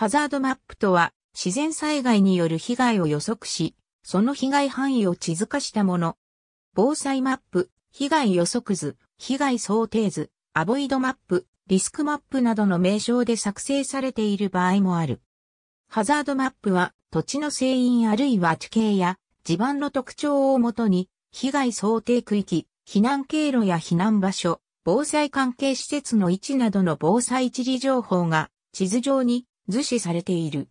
ハザードマップとは、自然災害による被害を予測し、その被害範囲を地図化したもの。防災マップ、被害予測図、被害想定図、アボイドマップ、リスクマップなどの名称で作成されている場合もある。ハザードマップは、土地の制因あるいは地形や地盤の特徴をもとに、被害想定区域、避難経路や避難場所、防災関係施設の位置などの防災地理情報が地図上に図示されている。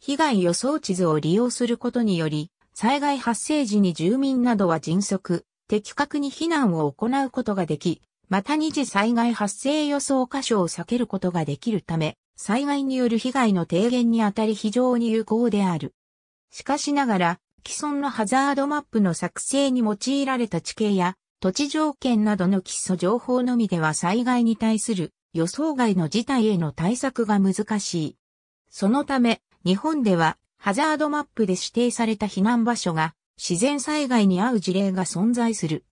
被害予想地図を利用することにより、災害発生時に住民などは迅速、的確に避難を行うことができ、また二次災害発生予想箇所を避けることができるため、災害による被害の低減にあたり非常に有効である。しかしながら、既存のハザードマップの作成に用いられた地形や土地条件などの基礎情報のみでは災害に対する予想外の事態への対策が難しい。そのため、日本ではハザードマップで指定された避難場所が自然災害に遭う事例が存在する。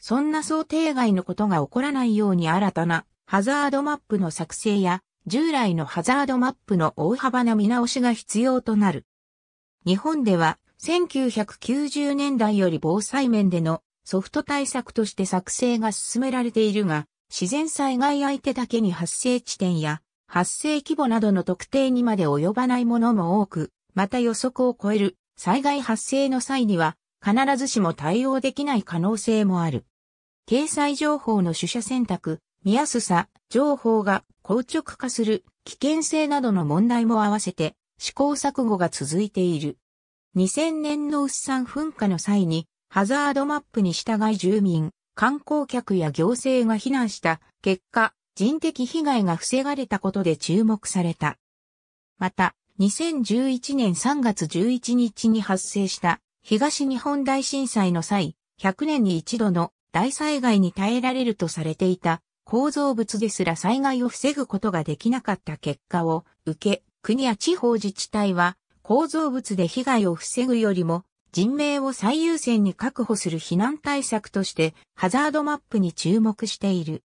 そんな想定外のことが起こらないように新たなハザードマップの作成や従来のハザードマップの大幅な見直しが必要となる。日本では1990年代より防災面でのソフト対策として作成が進められているが、自然災害相手だけに発生地点や発生規模などの特定にまで及ばないものも多く、また予測を超える災害発生の際には必ずしも対応できない可能性もある。掲載情報の取捨選択、見やすさ、情報が硬直化する危険性などの問題も合わせて試行錯誤が続いている。2000年のさん噴火の際にハザードマップに従い住民、観光客や行政が避難した結果、人的被害が防がれたことで注目された。また、2011年3月11日に発生した東日本大震災の際、100年に一度の大災害に耐えられるとされていた構造物ですら災害を防ぐことができなかった結果を受け、国や地方自治体は構造物で被害を防ぐよりも人命を最優先に確保する避難対策としてハザードマップに注目している。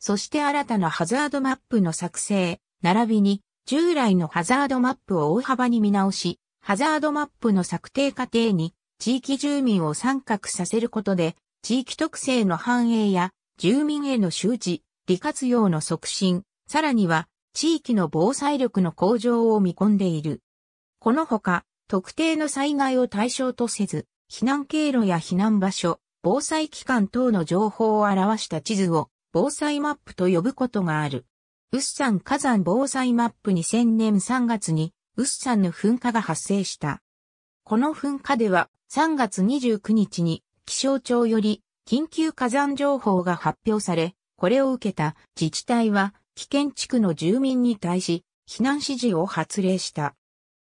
そして新たなハザードマップの作成、並びに従来のハザードマップを大幅に見直し、ハザードマップの策定過程に地域住民を参画させることで、地域特性の反映や住民への周知、利活用の促進、さらには地域の防災力の向上を見込んでいる。このほか、特定の災害を対象とせず、避難経路や避難場所、防災機関等の情報を表した地図を防災マップと呼ぶことがある。ウッサン火山防災マップ2000年3月に、ウッサンの噴火が発生した。この噴火では、3月29日に、気象庁より、緊急火山情報が発表され、これを受けた自治体は、危険地区の住民に対し、避難指示を発令した。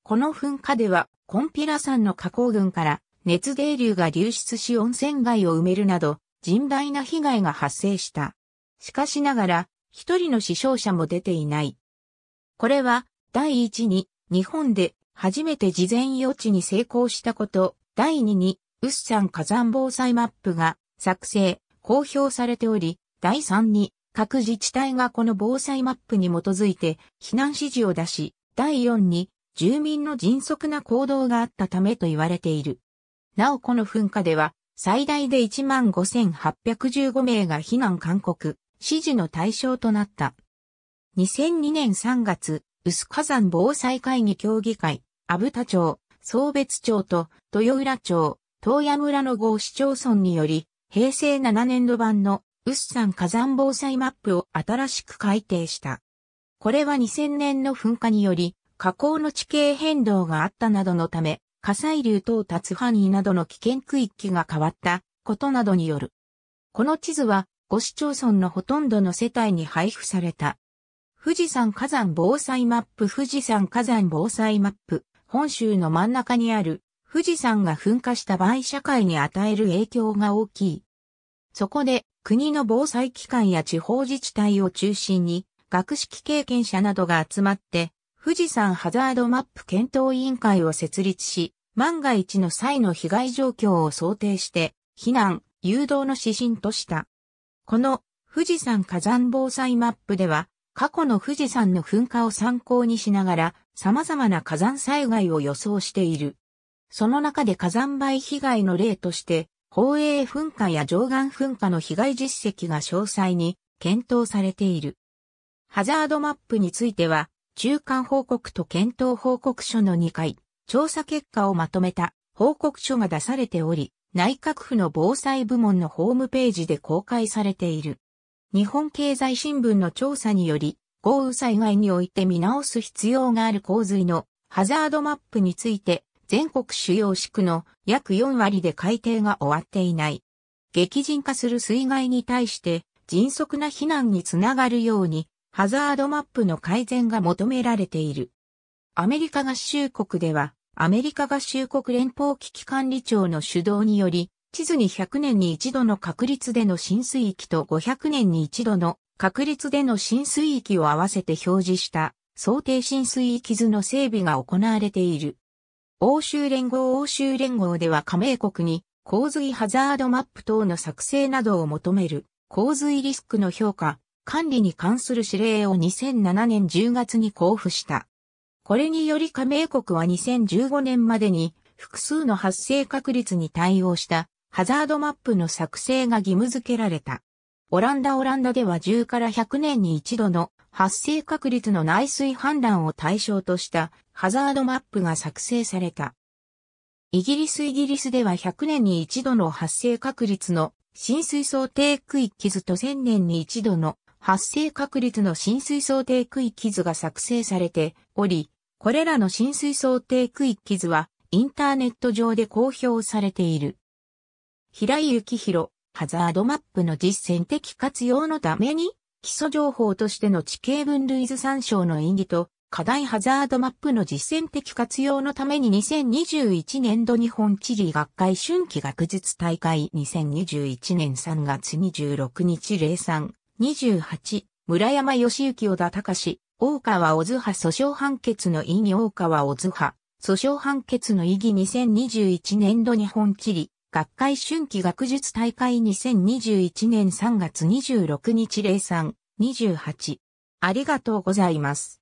この噴火では、コンピラ山の河口群から熱泥流が流出し温泉街を埋めるなど、甚大な被害が発生した。しかしながら、一人の死傷者も出ていない。これは、第一に、日本で初めて事前予知に成功したこと、第二に、ウッサン火山防災マップが作成、公表されており、第三に、各自治体がこの防災マップに基づいて避難指示を出し、第四に住民の迅速な行動があったためと言われている。なおこの噴火では最大で15,815名が避難勧告、支持の対象となった。2002年3月、薄火山防災会議協議会、阿武田町、総別町と豊浦町、東谷村の合市町村により、平成7年度版の薄山火山防災マップを新しく改定した。これは2000年の噴火により、火口の地形変動があったなどのため、火砕流到達範囲などの危険区域が変わったことなどによる。この地図は5市町村のほとんどの世帯に配布された。富士山火山防災マップ富士山火山防災マップ、本州の真ん中にある富士山が噴火した場合社会に与える影響が大きい。そこで国の防災機関や地方自治体を中心に学識経験者などが集まって富士山ハザードマップ検討委員会を設立し、万が一の際の被害状況を想定して避難、誘導の指針とした。この富士山火山防災マップでは、過去の富士山の噴火を参考にしながら、様々な火山災害を予想している。その中で火山灰被害の例として、宝永噴火や上岸噴火の被害実績が詳細に検討されている。ハザードマップについては、中間報告と検討報告書の2回、調査結果をまとめた報告書が出されており、内閣府の防災部門のホームページで公開されている。日本経済新聞の調査により、豪雨災害において見直す必要がある洪水のハザードマップについて、全国主要地区の約4割で改定が終わっていない。激甚化する水害に対して迅速な避難につながるように、ハザードマップの改善が求められている。アメリカ合衆国では、アメリカ合衆国連邦危機管理庁の主導により、地図に100年に一度の確率での浸水域と500年に一度の確率での浸水域を合わせて表示した想定浸水域図の整備が行われている。欧州連合欧州連合では加盟国に洪水ハザードマップ等の作成などを求める洪水リスクの評価、管理に関する指令を2007年10月に交付した。これにより加盟国は2015年までに複数の発生確率に対応したハザードマップの作成が義務付けられた。オランダオランダでは10から100年に一度の発生確率の内水氾濫を対象としたハザードマップが作成された。イギリスイギリスでは100年に一度の発生確率の浸水想定区域図と1000年に一度の発生確率の浸水想定区域図が作成されており、これらの浸水想定区域図は、インターネット上で公表されている。平井幸宏、ハザードマップの実践的活用のために、基礎情報としての地形分類図参照の演技と、課題ハザードマップの実践的活用のために2021年度日本地理学会春季学術大会2021年3月26日0328村山義幸小田隆大川小津派訴訟判決の意義大川小津派訴訟判決の意義2021年度日本地理学会春季学術大会2021年3月26日0328ありがとうございます。